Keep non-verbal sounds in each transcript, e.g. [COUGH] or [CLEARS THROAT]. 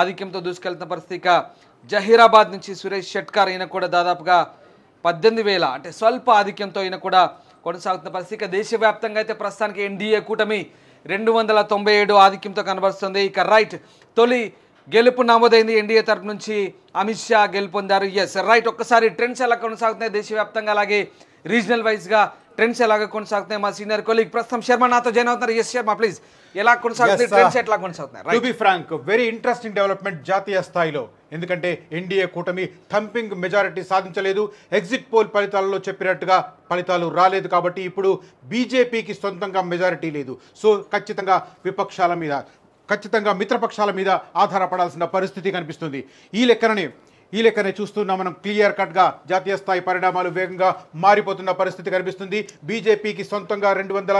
ఆధిక్యంతో దూసుకెళ్తున్న పరిస్థితి ఇక జహీరాబాద్ నుంచి సురేష్ షెట్కార్ ఈయన కూడా దాదాపుగా పద్దెనిమిది వేల అంటే స్వల్ప ఆధిక్యంతో ఈయన కూడా కొనసాగుతున్న పరిస్థితి ఇక దేశవ్యాప్తంగా అయితే ప్రస్తుతానికి ఎన్డీఏ కూటమి రెండు వందల తొంభై ఏడు ఆధిక్యంతో కనబరుస్తుంది ఇక రైట్ తొలి గెలుపు నమోదైంది ఎన్డీఏ తరపు నుంచి అమిత్ షా గెలుపొందారు ఎస్ రైట్ ఒక్కసారి ట్రెండ్స్ ఎలా కొనసాగుతున్నాయి దేశవ్యాప్తంగా అలాగే రీజనల్ వైజ్గా ట్రెండ్స్ ఎలాగ కొనసాగుతున్నాయి మా సీనియర్ కొలీగ్ ప్రస్తుతం శర్మ నాతో జాయిన్ అవుతున్నారు ఎస్ శర్మ ప్లీజ్ ఎలా కొనసాగుతుంది కొనసాగుతున్నాయి to be frank very interesting development జాతీయ స్థాయిలో ఎందుకంటే ఎన్డీఏ కూటమి థంపింగ్ మెజారిటీ సాధించలేదు ఎగ్జిట్ పోల్ ఫలితాలలో చెప్పినట్టుగా ఫలితాలు రాలేదు కాబట్టి ఇప్పుడు బీజేపీకి సొంతంగా మెజారిటీ లేదు సో ఖచ్చితంగా విపక్షాల మీద ఖచ్చితంగా మిత్రపక్షాల మీద ఆధారపడాల్సిన పరిస్థితి కనిపిస్తుంది ఈ లెక్కనని ఈ లెక్కనే చూస్తున్నా మనం క్లియర్ కట్గా జాతీయ స్థాయి పరిణామాలు వేగంగా మారిపోతున్న పరిస్థితి కనిపిస్తుంది బీజేపీకి సొంతంగా రెండు వందల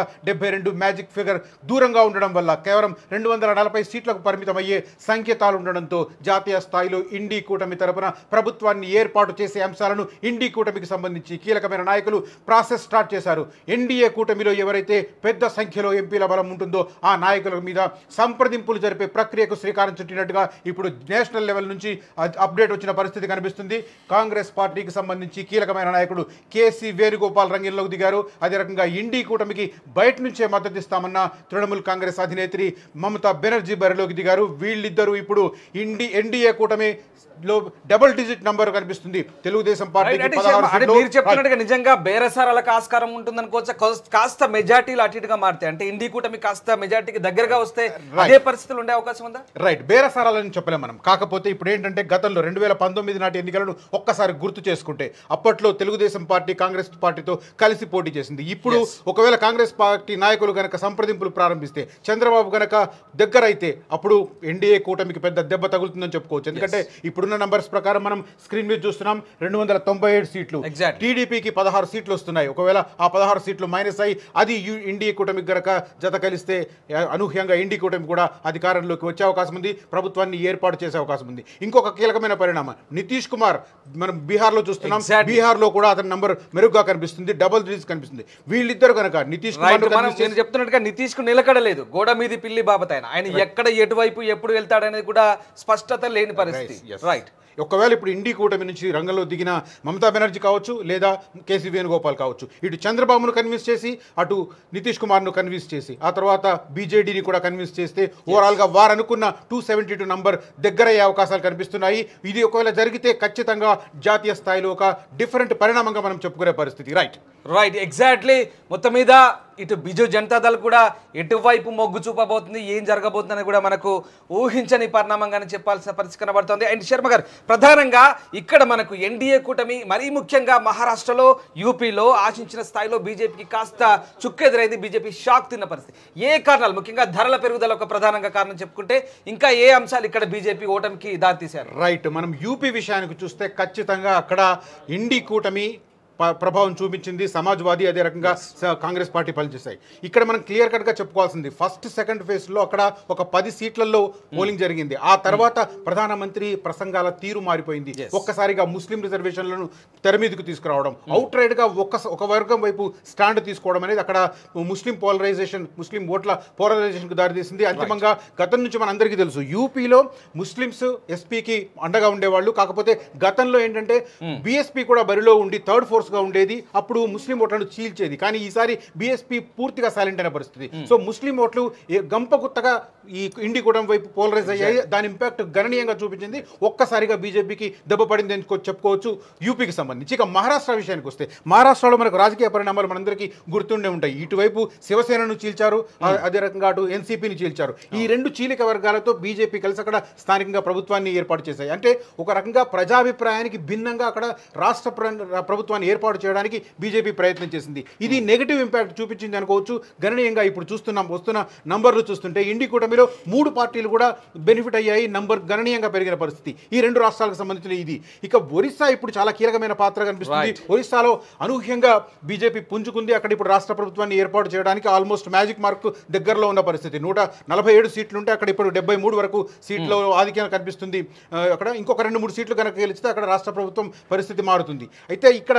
రెండు మ్యాజిక్ ఫిగర్ దూరంగా ఉండడం వల్ల కేవలం రెండు వందల నలభై సీట్లకు పరిమితమయ్యే సంకేతాలు ఉండడంతో జాతీయ స్థాయిలో ఇండి కూటమి తరపున ప్రభుత్వాన్ని ఏర్పాటు చేసే అంశాలను ఇండి కూటమికి సంబంధించి కీలకమైన నాయకులు ప్రాసెస్ స్టార్ట్ చేశారు ఎన్డీఏ కూటమిలో ఎవరైతే పెద్ద సంఖ్యలో ఎంపీల బలం ఉంటుందో ఆ నాయకుల మీద సంప్రదింపులు జరిపే ప్రక్రియకు శ్రీకారం చుట్టినట్టుగా ఇప్పుడు నేషనల్ లెవెల్ నుంచి అప్డేట్ వచ్చిన పరిస్థితి కనిపిస్తుంది కాంగ్రెస్ పార్టీకి సంబంధించి కీలకమైన నాయకుడు కేసీ వేణుగోపాల్ రంగంలోకి దిగారు అదే రకంగా ఇండి కూటమికి బయట నుంచే మద్దతు ఇస్తామన్న తృణమూల్ కాంగ్రెస్ అధినేత్రి మమతా బెనర్జీ బరిలోకి దిగారు వీళ్ళిద్దరూ ఇప్పుడు ఇండి ఎన్డీఏ కూటమి లో డబుల్ డిజిట్ నంబర్ కనిపిస్తుంది తెలుగుదేశం పార్టీ మీరు చెప్పినట్టుగా నిజంగా బేరసారాలకు ఆస్కారం ఉంటుందని అనుకోవచ్చా కాస్త మెజార్టీలు అటు ఇటుగా మారుతాయి అంటే ఇండి కూటమి కాస్త మెజార్టీకి దగ్గరగా వస్తే అదే పరిస్థితులు ఉండే అవకాశం ఉందా రైట్ బేరసారాలని చెప్పలేం మనం కాకపోతే ఇప్పుడు ఏంటంటే గతంలో రెండు వేల పంతొమ్మిది నాటి ఎన్నికలను ఒక్కసారి గుర్తు చేసుకుంటే అప్పట్లో తెలుగుదేశం పార్టీ కాంగ్రెస్ పార్టీతో కలిసి పోటీ చేసింది ఇప్పుడు ఒకవేళ కాంగ్రెస్ పార్టీ నాయకులు గనక సంప్రదింపులు ప్రారంభిస్తే చంద్రబాబు గనక దగ్గర అయితే అప్పుడు ఎన్డీఏ కూటమికి పెద్ద దెబ్బ తగులుతుందని చెప్పుకోవచ్చు ఎందుకంటే ఇప్పుడున్న నంబర్స్ ప్రకారం మనం స్క్రీన్ మీద చూస్తున్నాం రెండు వందల తొంభై ఏడు సీట్లు టీడీపీకి పదహారు సీట్లు వస్తున్నాయి ఒకవేళ ఆ పదహారు సీట్లు మైనస్ అయి అది ఎన్డీఏ కూటమికి గనక జత కలిస్తే అనూహ్యంగా ఎన్డీ కూటమి కూడా అధికారంలోకి వచ్చే అవకాశం ఉంది ప్రభుత్వాన్ని ఏర్పాటు చేసే అవకాశం ఉంది ఇంకొక కీలకమైన పరిణామం నితీష్ కుమార్ మనం బీహార్లో చూస్తున్నాం బీహార్లో కూడా అతని నంబర్ మెరుగ్గా కనిపిస్తుంది డబుల్ రిలీజ్ కనిపిస్తుంది వీళ్ళిద్దరు కనుక నితీష్ కుమార్ నేను చెప్తున్నట్టుగా నితీష్ కు నిలకడలేదు గోడ మీది పిల్లి బాబు ఆయన ఆయన ఎక్కడ ఎటువైపు ఎప్పుడు వెళ్తాడనేది కూడా స్పష్టత లేని పరిస్థితి రైట్ ఒకవేళ ఇప్పుడు ఇండి కూటమి నుంచి రంగంలో దిగిన మమతా బెనర్జీ కావచ్చు లేదా కేసీ వేణుగోపాల్ కావచ్చు ఇటు చంద్రబాబును కన్విన్స్ చేసి అటు నితీష్ కుమార్ను కన్విన్స్ చేసి ఆ తర్వాత బీజేడీని కూడా కన్విన్స్ చేస్తే ఓవరాల్గా వారు అనుకున్న టూ సెవెంటీ టూ నంబర్ దగ్గరయ్యే అవకాశాలు కనిపిస్తున్నాయి ఇది ఒక ఒకవేళ జరిగితే ఖచ్చితంగా జాతీయ స్థాయిలో ఒక డిఫరెంట్ పరిణామంగా మనం చెప్పుకునే పరిస్థితి రైట్ రైట్ ఎగ్జాక్ట్లీ మొత్తం మీద ఇటు బిజు జనతాదళ కూడా ఎటువైపు మొగ్గు చూపబోతుంది ఏం జరగబోతుందని కూడా మనకు ఊహించని పరిణామంగానే చెప్పాల్సిన పరిస్థితి కనబడుతుంది అండ్ శర్మ గారు ప్రధానంగా ఇక్కడ మనకు ఎన్డీఏ కూటమి మరీ ముఖ్యంగా మహారాష్ట్రలో యూపీలో ఆశించిన స్థాయిలో బీజేపీకి కాస్త చుక్కెదురైంది బీజేపీ షాక్ తిన్న పరిస్థితి ఏ కారణాలు ముఖ్యంగా ధరల పెరుగుదల ఒక ప్రధానంగా కారణం చెప్పుకుంటే ఇంకా ఏ అంశాలు ఇక్కడ బీజేపీ ఓటమికి దారితీశారు రైట్ మనం యూపీ విషయానికి చూస్తే ఖచ్చితంగా అక్కడ ఇండి కూటమి ప్రభావం చూపించింది సమాజ్వాదీ అదే రకంగా కాంగ్రెస్ పార్టీ పనిచేశాయి ఇక్కడ మనం క్లియర్ కట్గా చెప్పుకోవాల్సింది ఫస్ట్ సెకండ్ ఫేజ్లో అక్కడ ఒక పది సీట్లలో hmm. పోలింగ్ జరిగింది ఆ తర్వాత ప్రధానమంత్రి ప్రసంగాల తీరు మారిపోయింది ఒక్కసారిగా ముస్లిం రిజర్వేషన్లను మీదకు తీసుకురావడం hmm. అవుట్ రైడ్గా ఒక్క ఒక వర్గం వైపు స్టాండ్ తీసుకోవడం అనేది అక్కడ ముస్లిం పోలరైజేషన్ ముస్లిం ఓట్ల పోలరైజేషన్కు దారితీసింది అంతిమంగా గతం నుంచి మన అందరికీ తెలుసు యూపీలో ముస్లిమ్స్ ఎస్పీకి అండగా ఉండేవాళ్ళు కాకపోతే గతంలో ఏంటంటే hmm. బీఎస్పీ కూడా బరిలో ఉండి థర్డ్ ఫోర్స్ ఫోర్స్గా ఉండేది అప్పుడు ముస్లిం ఓట్లను చీల్చేది కానీ ఈసారి బీఎస్పీ పూర్తిగా సైలెంట్ అనే పరిస్థితి సో ముస్లిం ఓట్లు గంప కొత్తగా ఈ ఇండి కూడా వైపు పోలరైజ్ అయ్యాయి దాని ఇంపాక్ట్ గణనీయంగా చూపించింది ఒక్కసారిగా బీజేపీకి దెబ్బ పడింది అని చెప్పుకోవచ్చు యూపీకి సంబంధించి ఇక మహారాష్ట్ర విషయానికి వస్తే మహారాష్ట్రలో మనకు రాజకీయ పరిణామాలు మనందరికీ గుర్తుండే ఉంటాయి ఇటువైపు శివసేనను చీల్చారు అదే రకంగా అటు ఎన్సీపీని చీల్చారు ఈ రెండు చీలిక వర్గాలతో బీజేపీ కలిసి అక్కడ స్థానికంగా ప్రభుత్వాన్ని ఏర్పాటు చేశాయి అంటే ఒక రకంగా ప్రజాభిప్రాయానికి భిన్నంగా అక్కడ రాష్ట్ర ప్రభుత్వాన్ని ఏర్పాటు ఏర్పాటు చేయడానికి బీజేపీ ప్రయత్నం చేసింది ఇది నెగిటివ్ ఇంపాక్ట్ చూపించింది అనుకోవచ్చు గణనీయంగా ఇప్పుడు చూస్తున్నాం వస్తున్న నంబర్లు చూస్తుంటే ఇండి కూటమిలో మూడు పార్టీలు కూడా బెనిఫిట్ అయ్యాయి నంబర్ గణనీయంగా పెరిగిన పరిస్థితి ఈ రెండు రాష్ట్రాలకు సంబంధించిన ఇది ఇక ఒరిస్సా ఇప్పుడు చాలా కీలకమైన పాత్ర కనిపిస్తుంది ఒరిస్సాలో అనూహ్యంగా బీజేపీ పుంజుకుంది అక్కడ ఇప్పుడు రాష్ట్ర ప్రభుత్వాన్ని ఏర్పాటు చేయడానికి ఆల్మోస్ట్ మ్యాజిక్ మార్క్ దగ్గరలో ఉన్న పరిస్థితి నూట నలభై ఏడు సీట్లు ఉంటే అక్కడ ఇప్పుడు డెబ్బై మూడు వరకు సీట్లు hmm. ఆధిక్యం కనిపిస్తుంది అక్కడ ఇంకొక రెండు మూడు సీట్లు కనుక గెలిస్తే అక్కడ రాష్ట్ర ప్రభుత్వం పరిస్థితి మారుతుంది అయితే ఇక్కడ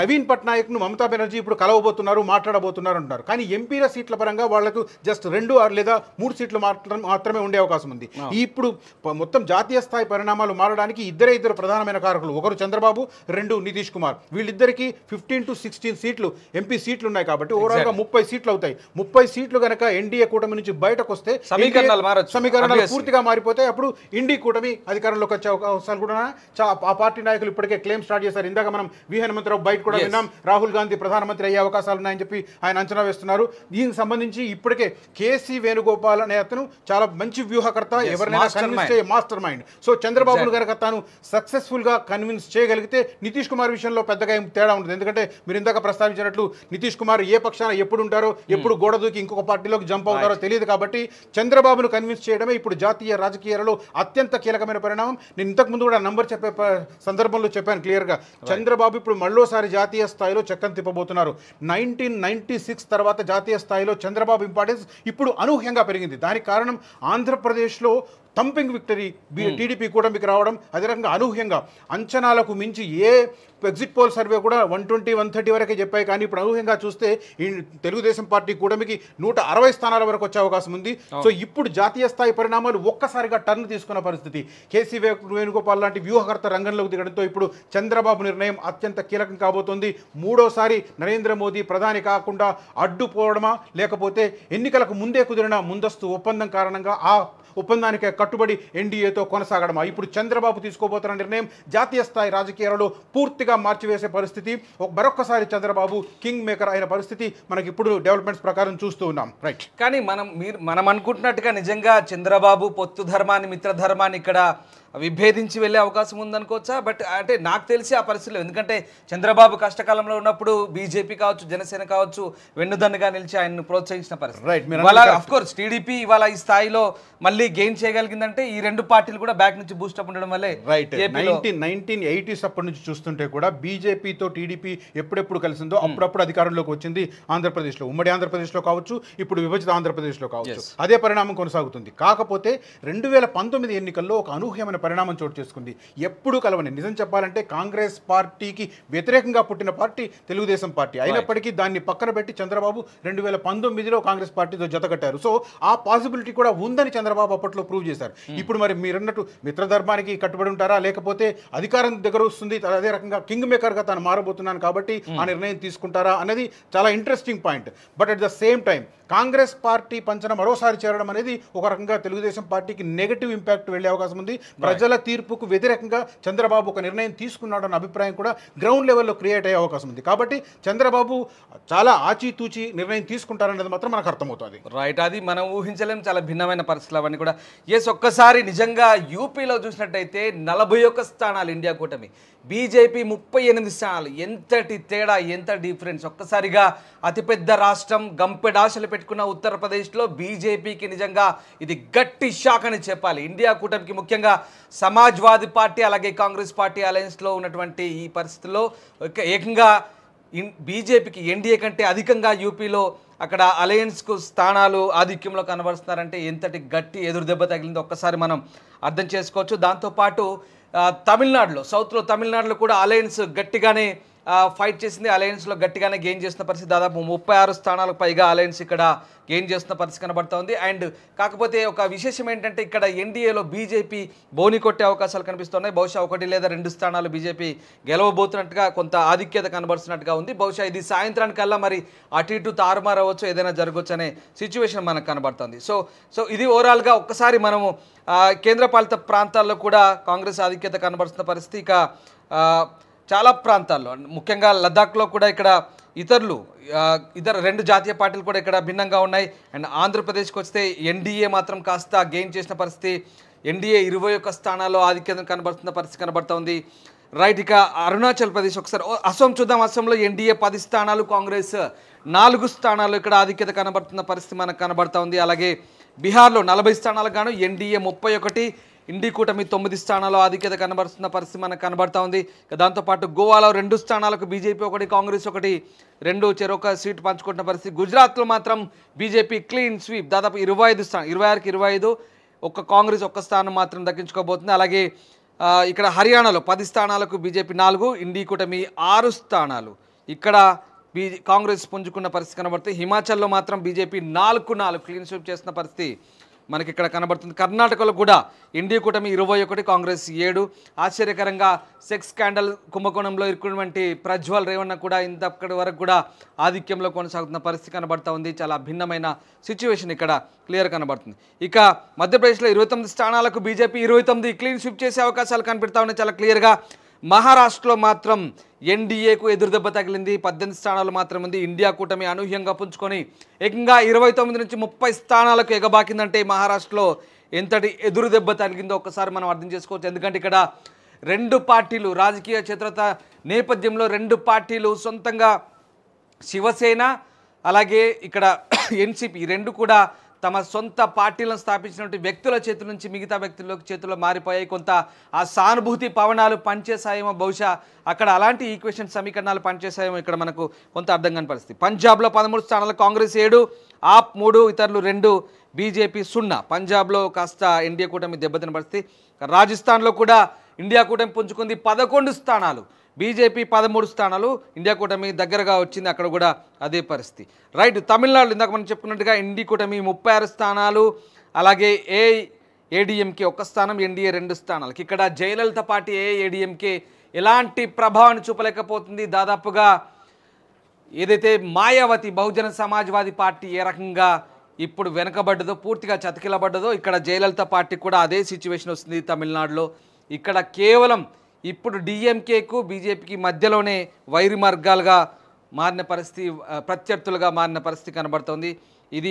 నవీన్ పట్నాయక్ను మమతా బెనర్జీ ఇప్పుడు కలవబోతున్నారు మాట్లాడబోతున్నారు అంటున్నారు కానీ ఎంపీల సీట్ల పరంగా వాళ్లకు జస్ట్ రెండు లేదా మూడు సీట్లు మాత్రమే ఉండే అవకాశం ఉంది ఇప్పుడు మొత్తం జాతీయ స్థాయి పరిణామాలు మారడానికి ఇద్దరే ఇద్దరు ప్రధానమైన కారకులు ఒకరు చంద్రబాబు రెండు నితీష్ కుమార్ వీళ్ళిద్దరికి ఫిఫ్టీన్ టు సిక్స్టీన్ సీట్లు ఎంపీ సీట్లు ఉన్నాయి కాబట్టి గా ముప్పై సీట్లు అవుతాయి ముప్పై సీట్లు కనుక ఎన్డీఏ కూటమి నుంచి బయటకు వస్తే సమీకరణాలు పూర్తిగా మారిపోతాయి అప్పుడు ఇండి కూటమి అధికారంలోకి వచ్చే అవకాశాలు కూడా ఆ పార్టీ నాయకులు ఇప్పటికే క్లెయిమ్ స్టార్ట్ చేశారు ఇందాక మనం వి హనుమంతరావు బయట కూడా విన్నాం రాహుల్ గాంధీ ప్రధానమంత్రి అయ్యే అవకాశాలు ఉన్నాయని చెప్పి ఆయన అంచనా వేస్తున్నారు దీనికి సంబంధించి ఇప్పటికే కేసీ వేణుగోపాల్ అనే అతను చాలా మంచి వ్యూహకర్త ఎవరినైనా మాస్టర్ మైండ్ సో చంద్రబాబు తాను తను గా కన్విన్స్ చేయగలిగితే నితీష్ కుమార్ విషయంలో పెద్దగా ఏం తేడా ఉంటుంది ఎందుకంటే మీరు ఇందాక ప్రస్తావించినట్లు నితీష్ కుమార్ ఏ పక్షాన ఎప్పుడు ఉంటారో hmm. ఎప్పుడు గోడ దూకి ఇంకొక పార్టీలోకి జంప్ అవుతారో తెలియదు కాబట్టి చంద్రబాబును కన్విన్స్ చేయడమే ఇప్పుడు జాతీయ రాజకీయాలలో అత్యంత కీలకమైన పరిణామం నేను ఇంతకుముందు కూడా నంబర్ చెప్పే సందర్భంలో చెప్పాను క్లియర్గా చంద్రబాబు ఇప్పుడు మళ్ళీ మరోసారి జాతీయ స్థాయిలో చక్కని తిప్పబోతున్నారు నైన్టీన్ నైన్టీ సిక్స్ తర్వాత జాతీయ స్థాయిలో చంద్రబాబు ఇంపార్టెన్స్ ఇప్పుడు అనూహ్యంగా పెరిగింది దానికి కారణం ఆంధ్రప్రదేశ్లో తంపింగ్ విక్టరీ hmm. టీడీపీ కూటమికి రావడం అదే రకంగా అనూహ్యంగా అంచనాలకు మించి ఏ ఎగ్జిట్ పోల్ సర్వే కూడా వన్ ట్వంటీ వన్ థర్టీ వరకే చెప్పాయి కానీ ఇప్పుడు అనూహ్యంగా చూస్తే తెలుగుదేశం పార్టీ కూటమికి నూట అరవై స్థానాల వరకు వచ్చే అవకాశం ఉంది సో ఇప్పుడు జాతీయ స్థాయి పరిణామాలు ఒక్కసారిగా టర్న్ తీసుకున్న పరిస్థితి కేసీ వేణుగోపాల్ లాంటి వ్యూహకర్త రంగంలోకి దిగడంతో ఇప్పుడు చంద్రబాబు నిర్ణయం అత్యంత కీలకం కాబోతోంది మూడోసారి నరేంద్ర మోదీ ప్రధాని కాకుండా అడ్డుపోవడమా లేకపోతే ఎన్నికలకు ముందే కుదిరిన ముందస్తు ఒప్పందం కారణంగా ఆ ఒప్పందానికి కట్టుబడి ఎన్డీఏతో కొనసాగడం ఇప్పుడు చంద్రబాబు తీసుకోబోతున్న నిర్ణయం జాతీయ స్థాయి రాజకీయాలలో పూర్తిగా మార్చివేసే పరిస్థితి మరొక్కసారి చంద్రబాబు కింగ్ మేకర్ అయిన పరిస్థితి మనకి ఇప్పుడు డెవలప్మెంట్స్ ప్రకారం చూస్తూ ఉన్నాం రైట్ కానీ మనం మీరు మనం అనుకుంటున్నట్టుగా నిజంగా చంద్రబాబు పొత్తు ధర్మాన్ని మిత్రధర్మాన్ని ఇక్కడ విభేదించి వెళ్ళే అవకాశం ఉందనుకోవచ్చా బట్ అంటే నాకు తెలిసి ఆ పరిస్థితులు ఎందుకంటే చంద్రబాబు కష్టకాలంలో ఉన్నప్పుడు బీజేపీ కావచ్చు జనసేన కావచ్చు వెన్నుదన్నుగా నిలిచి ఆయన్ని ప్రోత్సహించిన పరిస్థితి కోర్స్ టీడీపీ ఇవాళ ఈ స్థాయిలో మళ్ళీ గెయిన్ చేయగలిగిందంటే ఈ రెండు పార్టీలు కూడా బ్యాక్ నుంచి బూస్టప్ ఉండడం వల్లే రైట్ నైన్టీన్ నైన్టీన్ ఎయిటీస్ అప్పటి నుంచి చూస్తుంటే కూడా బీజేపీతో టీడీపీ ఎప్పుడెప్పుడు కలిసిందో hmm. అప్పుడప్పుడు అధికారంలోకి వచ్చింది ఆంధ్రప్రదేశ్లో ఉమ్మడి ఆంధ్రప్రదేశ్లో కావచ్చు ఇప్పుడు విభజిత ఆంధ్రప్రదేశ్లో కావచ్చు అదే పరిణామం కొనసాగుతుంది కాకపోతే రెండు వేల పంతొమ్మిది ఎన్నికల్లో ఒక అనూహ్యమైన పరిణామం చోటు చేసుకుంది ఎప్పుడూ కలవని నిజం చెప్పాలంటే కాంగ్రెస్ పార్టీకి వ్యతిరేకంగా పుట్టిన పార్టీ తెలుగుదేశం పార్టీ అయినప్పటికీ దాన్ని పక్కన పెట్టి చంద్రబాబు రెండు వేల పంతొమ్మిదిలో కాంగ్రెస్ పార్టీతో జతకట్టారు సో ఆ పాసిబిలిటీ కూడా ఉందని చంద్రబాబు అప్పట్లో ప్రూవ్ చేశారు hmm. ఇప్పుడు మరి మీరన్నట్టు మిత్రధర్మానికి కట్టుబడి ఉంటారా లేకపోతే అధికారం దగ్గర వస్తుంది అదే రకంగా కింగ్ మేకర్గా తాను మారబోతున్నాను కాబట్టి hmm. ఆ నిర్ణయం తీసుకుంటారా అనేది చాలా interesting point but at the same time Congress party పంచన మరోసారి చేరడం అనేది ఒక రకంగా తెలుగుదేశం పార్టీకి నెగిటివ్ ఇంపాక్ట్ వెళ్ళే అవకాశం ఉంది ప్రజల తీర్పుకు వ్యతిరేకంగా చంద్రబాబు ఒక నిర్ణయం తీసుకున్నాడన్న అభిప్రాయం కూడా గ్రౌండ్ లెవెల్లో క్రియేట్ అయ్యే అవకాశం ఉంది కాబట్టి చంద్రబాబు చాలా ఆచితూచి నిర్ణయం తీసుకుంటారనేది మాత్రం మనకు అర్థమవుతుంది రైట్ అది మనం ఊహించలేం చాలా భిన్నమైన పరిస్థితులు అవన్నీ కూడా ఎస్ ఒక్కసారి నిజంగా యూపీలో చూసినట్టయితే నలభై ఒక్క స్థానాలు ఇండియా కూటమి బీజేపీ ముప్పై ఎనిమిది స్థానాలు ఎంతటి తేడా ఎంత డిఫరెన్స్ ఒక్కసారిగా అతిపెద్ద రాష్ట్రం గంపెడాశలు పెట్టుకున్న ఉత్తరప్రదేశ్లో బీజేపీకి నిజంగా ఇది గట్టి షాక్ అని చెప్పాలి ఇండియా కూటమికి ముఖ్యంగా సమాజ్వాదీ పార్టీ అలాగే కాంగ్రెస్ పార్టీ అలయన్స్లో ఉన్నటువంటి ఈ పరిస్థితుల్లో ఏకంగా బీజేపీకి ఎన్డీఏ కంటే అధికంగా యూపీలో అక్కడ అలయన్స్కు స్థానాలు ఆధిక్యంలో కనబరుస్తున్నారంటే ఎంతటి గట్టి ఎదురుదెబ్బ తగిలిందో ఒక్కసారి మనం అర్థం చేసుకోవచ్చు దాంతోపాటు తమిళనాడులో సౌత్లో తమిళనాడులో కూడా అలయన్స్ గట్టిగానే ఫైట్ చేసింది అలయన్స్లో గట్టిగానే గెయిన్ చేసిన పరిస్థితి దాదాపు ముప్పై ఆరు స్థానాలకు పైగా అలయన్స్ ఇక్కడ గెయిన్ చేస్తున్న పరిస్థితి కనబడుతోంది అండ్ కాకపోతే ఒక విశేషం ఏంటంటే ఇక్కడ ఎన్డీఏలో బీజేపీ బోని కొట్టే అవకాశాలు కనిపిస్తున్నాయి బహుశా ఒకటి లేదా రెండు స్థానాలు బీజేపీ గెలవబోతున్నట్టుగా కొంత ఆధిక్యత కనబడుతున్నట్టుగా ఉంది బహుశా ఇది సాయంత్రానికల్లా మరి అటు ఇటు తారుమారవచ్చు ఏదైనా జరగవచ్చు అనే సిచ్యువేషన్ మనకు కనబడుతుంది సో సో ఇది ఓవరాల్గా ఒక్కసారి మనము కేంద్రపాలిత ప్రాంతాల్లో కూడా కాంగ్రెస్ ఆధిక్యత కనబడుతున్న పరిస్థితి ఇక చాలా ప్రాంతాల్లో ముఖ్యంగా లద్దాఖ్లో కూడా ఇక్కడ ఇతరులు ఇతర రెండు జాతీయ పార్టీలు కూడా ఇక్కడ భిన్నంగా ఉన్నాయి అండ్ ఆంధ్రప్రదేశ్కి వస్తే ఎన్డీఏ మాత్రం కాస్త గెయిన్ చేసిన పరిస్థితి ఎన్డీఏ ఇరవై ఒక్క స్థానాల్లో ఆధిక్యత కనబడుతున్న పరిస్థితి కనబడుతోంది రైట్ ఇక అరుణాచల్ ప్రదేశ్ ఒకసారి అసోం చూద్దాం అసోంలో ఎన్డీఏ పది స్థానాలు కాంగ్రెస్ నాలుగు స్థానాలు ఇక్కడ ఆధిక్యత కనబడుతున్న పరిస్థితి మనకు కనబడుతోంది అలాగే బీహార్లో నలభై స్థానాలకు గాను ఎన్డీఏ ముప్పై ఒకటి ఇండి కూటమి తొమ్మిది స్థానాల్లో ఆధిక్యత కనబరుస్తున్న పరిస్థితి మనకు కనబడతా ఉంది దాంతోపాటు గోవాలో రెండు స్థానాలకు బీజేపీ ఒకటి కాంగ్రెస్ ఒకటి రెండు చెరొక సీటు పంచుకుంటున్న పరిస్థితి గుజరాత్లో మాత్రం బీజేపీ క్లీన్ స్వీప్ దాదాపు ఇరవై ఐదు స్థానం ఇరవై ఆరుకి ఇరవై ఐదు ఒక్క కాంగ్రెస్ ఒక్క స్థానం మాత్రం దక్కించుకోబోతుంది అలాగే ఇక్కడ హర్యానాలో పది స్థానాలకు బీజేపీ నాలుగు ఇండి కూటమి ఆరు స్థానాలు ఇక్కడ బీ కాంగ్రెస్ పుంజుకున్న పరిస్థితి కనబడుతుంది హిమాచల్లో మాత్రం బీజేపీ నాలుగు నాలుగు క్లీన్ స్వీప్ చేస్తున్న పరిస్థితి మనకి ఇక్కడ కనబడుతుంది కర్ణాటకలో కూడా ఇండి కూటమి ఇరవై ఒకటి కాంగ్రెస్ ఏడు ఆశ్చర్యకరంగా సెక్స్ స్కాండల్ కుంభకోణంలో ఇరుకున్నటువంటి ప్రజ్వల్ రేవణ కూడా ఇంతక్కడి వరకు కూడా ఆధిక్యంలో కొనసాగుతున్న పరిస్థితి కనబడుతూ ఉంది చాలా భిన్నమైన సిచ్యువేషన్ ఇక్కడ క్లియర్ కనబడుతుంది ఇక మధ్యప్రదేశ్లో ఇరవై తొమ్మిది స్థానాలకు బీజేపీ ఇరవై తొమ్మిది క్లీన్ స్విప్ చేసే అవకాశాలు కనిపెడతా ఉన్నాయి చాలా క్లియర్గా మహారాష్ట్రలో మాత్రం ఎన్డీఏకు ఎదురుదెబ్బ తగిలింది పద్దెనిమిది స్థానాలు మాత్రం ఉంది ఇండియా కూటమి అనూహ్యంగా పుంజుకొని ఏకంగా ఇరవై తొమ్మిది నుంచి ముప్పై స్థానాలకు ఎగబాకిందంటే మహారాష్ట్రలో ఎంతటి ఎదురుదెబ్బ తగిలిందో ఒకసారి మనం అర్థం చేసుకోవచ్చు ఎందుకంటే ఇక్కడ రెండు పార్టీలు రాజకీయ చిత్రత నేపథ్యంలో రెండు పార్టీలు సొంతంగా శివసేన అలాగే ఇక్కడ [CLEARS THROAT] ఎన్సిపి రెండు కూడా తమ సొంత పార్టీలను స్థాపించినటువంటి వ్యక్తుల చేతుల నుంచి మిగతా వ్యక్తుల చేతుల్లో మారిపోయాయి కొంత ఆ సానుభూతి పవనాలు పనిచేశాయేమో బహుశా అక్కడ అలాంటి ఈక్వేషన్ సమీకరణాలు పనిచేశాయేమో ఇక్కడ మనకు కొంత అర్థం కాని పరిస్థితి పంజాబ్లో పదమూడు స్థానాలు కాంగ్రెస్ ఏడు ఆప్ మూడు ఇతరులు రెండు బీజేపీ సున్నా పంజాబ్లో కాస్త ఇండియా కూటమి దెబ్బతిన పరిస్థితి రాజస్థాన్లో కూడా ఇండియా కూటమి పుంజుకుంది పదకొండు స్థానాలు బీజేపీ పదమూడు స్థానాలు ఇండియా కూటమి దగ్గరగా వచ్చింది అక్కడ కూడా అదే పరిస్థితి రైట్ తమిళనాడు ఇందాక మనం చెప్పుకున్నట్టుగా ఇండి కూటమి ముప్పై ఆరు స్థానాలు అలాగే ఏ ఏడిఎంకే ఒక స్థానం ఎన్డీఏ రెండు స్థానాలకి ఇక్కడ జయలలిత పార్టీ ఏ ఏడిఎంకే ఎలాంటి ప్రభావాన్ని చూపలేకపోతుంది దాదాపుగా ఏదైతే మాయావతి బహుజన సమాజ్వాదీ పార్టీ ఏ రకంగా ఇప్పుడు వెనకబడ్డదో పూర్తిగా చతికిలబడ్డదో ఇక్కడ జయలలిత పార్టీ కూడా అదే సిచ్యువేషన్ వస్తుంది తమిళనాడులో ఇక్కడ కేవలం ఇప్పుడు డిఎంకేకు బీజేపీకి మధ్యలోనే వైరు మార్గాలుగా మారిన పరిస్థితి ప్రత్యర్థులుగా మారిన పరిస్థితి కనబడుతోంది ఇది